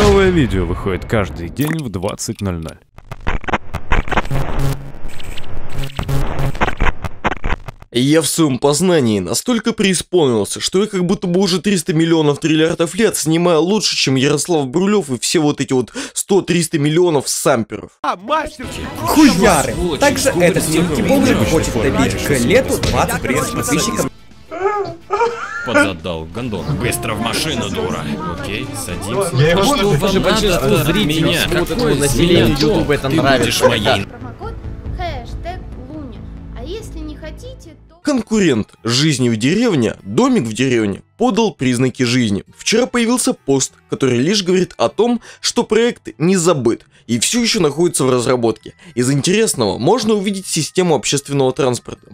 Новое видео выходит каждый день в 20.00. Я в своем познании настолько преисполнился, что я как будто бы уже 300 миллионов триллиардов лет снимаю лучше, чем Ярослав Брулев и все вот эти вот 100-300 миллионов самперов. А, Хуяры! Также этот снимки бомжик хочет добить к лету 20 подписчиков пододал, гондон. Быстро в машину, дура. Окей, садись. Я его что вам надо от меня? Вот этого населения это нравится. моей. А Конкурент «Жизни в деревне», «Домик в деревне» подал признаки жизни. Вчера появился пост, который лишь говорит о том, что проект не забыт и все еще находится в разработке. Из интересного можно увидеть систему общественного транспорта.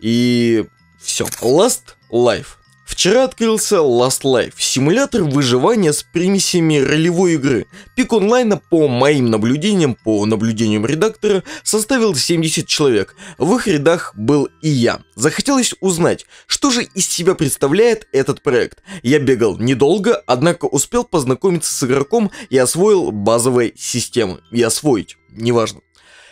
И все. Last Life. Вчера открылся Last Life, симулятор выживания с примесями ролевой игры. Пик онлайна, по моим наблюдениям, по наблюдениям редактора, составил 70 человек. В их рядах был и я. Захотелось узнать, что же из себя представляет этот проект. Я бегал недолго, однако успел познакомиться с игроком и освоил базовые системы. И освоить, неважно.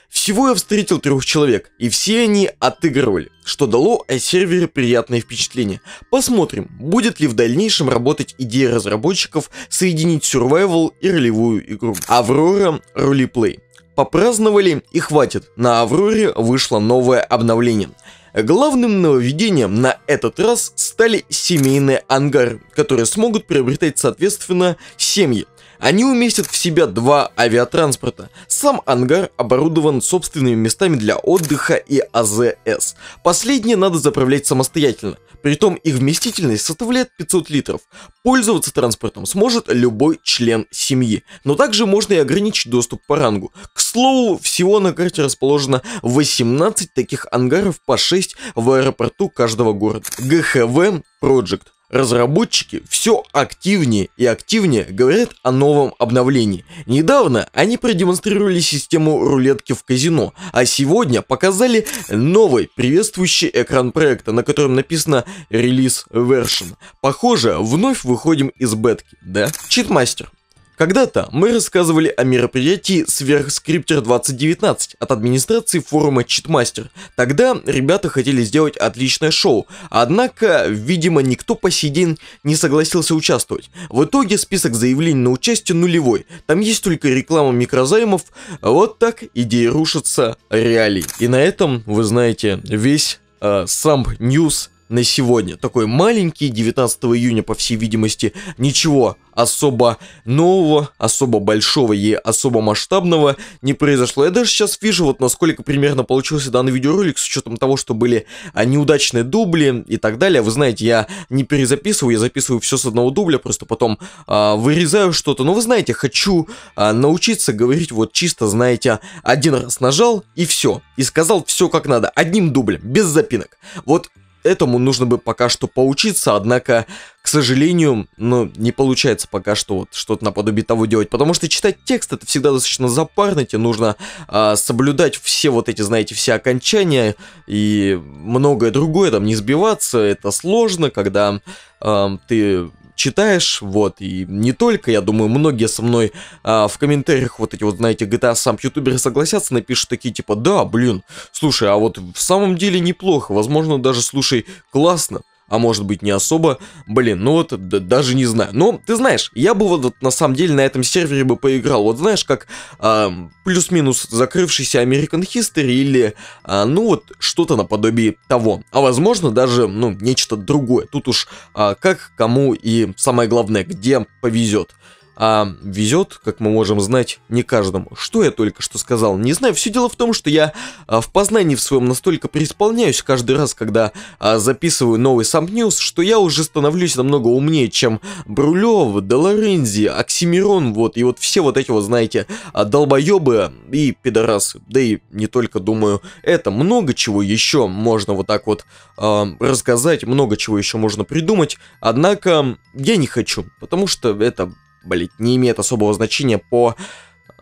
Всего я встретил трех человек, и все они отыгрывали, что дало о сервере приятное впечатление. Посмотрим, будет ли в дальнейшем работать идея разработчиков соединить survival и ролевую игру. Аврора Ролиплей. Попраздновали и хватит, на Авроре вышло новое обновление. Главным нововведением на этот раз стали семейные ангары, которые смогут приобретать соответственно семьи. Они уместят в себя два авиатранспорта. Сам ангар оборудован собственными местами для отдыха и АЗС. Последние надо заправлять самостоятельно. Притом их вместительность составляет 500 литров. Пользоваться транспортом сможет любой член семьи. Но также можно и ограничить доступ по рангу. К слову, всего на карте расположено 18 таких ангаров по 6 в аэропорту каждого города. ГХВ Project Разработчики все активнее и активнее говорят о новом обновлении. Недавно они продемонстрировали систему рулетки в казино, а сегодня показали новый приветствующий экран проекта, на котором написано «Release Version». Похоже, вновь выходим из бетки, да? Читмастер. Когда-то мы рассказывали о мероприятии «Сверхскриптер 2019» от администрации форума «Читмастер». Тогда ребята хотели сделать отличное шоу, однако, видимо, никто по сей день не согласился участвовать. В итоге список заявлений на участие нулевой, там есть только реклама микрозаймов, вот так идеи рушатся реалий. И на этом, вы знаете, весь э, сам News на сегодня. Такой маленький, 19 июня, по всей видимости, ничего особо нового, особо большого и особо масштабного не произошло. Я даже сейчас вижу, вот насколько примерно получился данный видеоролик, с учетом того, что были а, неудачные дубли и так далее. Вы знаете, я не перезаписываю, я записываю все с одного дубля, просто потом а, вырезаю что-то. Но вы знаете, хочу а, научиться говорить вот чисто, знаете, один раз нажал и все. И сказал все как надо, одним дублем, без запинок. Вот этому нужно бы пока что поучиться, однако, к сожалению, ну, не получается пока что вот что-то наподобие того делать, потому что читать текст это всегда достаточно запарно, тебе нужно а, соблюдать все вот эти, знаете, все окончания и многое другое, там, не сбиваться, это сложно, когда а, ты читаешь, вот, и не только, я думаю, многие со мной а, в комментариях вот эти вот, знаете, GTA сам ютуберы согласятся, напишут такие, типа, да, блин, слушай, а вот в самом деле неплохо, возможно, даже, слушай, классно а может быть не особо. Блин, ну вот да, даже не знаю. Но ну, ты знаешь, я бы вот, на самом деле на этом сервере бы поиграл. Вот знаешь, как э, плюс-минус закрывшийся American History или э, ну вот что-то наподобие того. А возможно даже ну нечто другое. Тут уж э, как, кому и самое главное, где повезет. А везет, как мы можем знать, не каждому. Что я только что сказал? Не знаю, все дело в том, что я а, в познании в своем настолько преисполняюсь каждый раз, когда а, записываю новый сампнюс, что я уже становлюсь намного умнее, чем Брулев, Делорензи, Оксимирон, вот, и вот все вот эти вот, знаете, а, долбоебы и пидорасы. Да и не только, думаю, это много чего еще можно вот так вот э, рассказать, много чего еще можно придумать. Однако я не хочу, потому что это блядь, не имеет особого значения по,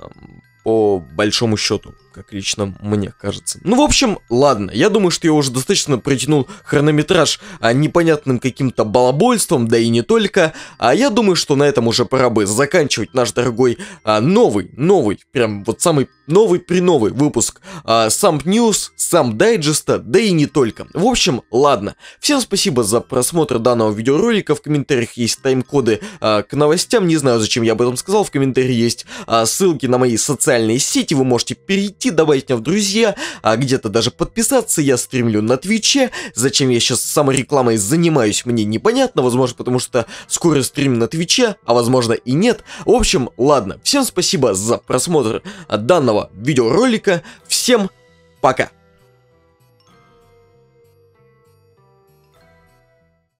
эм, по большому счету как лично мне кажется. Ну, в общем, ладно, я думаю, что я уже достаточно протянул хронометраж а, непонятным каким-то балабольством, да и не только, а я думаю, что на этом уже пора бы заканчивать наш дорогой а, новый, новый, прям вот самый новый при новый выпуск а, сам News, сам Дайджеста, да и не только. В общем, ладно, всем спасибо за просмотр данного видеоролика, в комментариях есть тайм-коды а, к новостям, не знаю, зачем я об этом сказал, в комментарии есть а, ссылки на мои социальные сети, вы можете перейти зайти, добавить меня в друзья, а где-то даже подписаться, я стримлю на Твиче, зачем я сейчас саморекламой занимаюсь, мне непонятно, возможно, потому что скоро стрим на Твиче, а возможно и нет. В общем, ладно, всем спасибо за просмотр данного видеоролика, всем пока!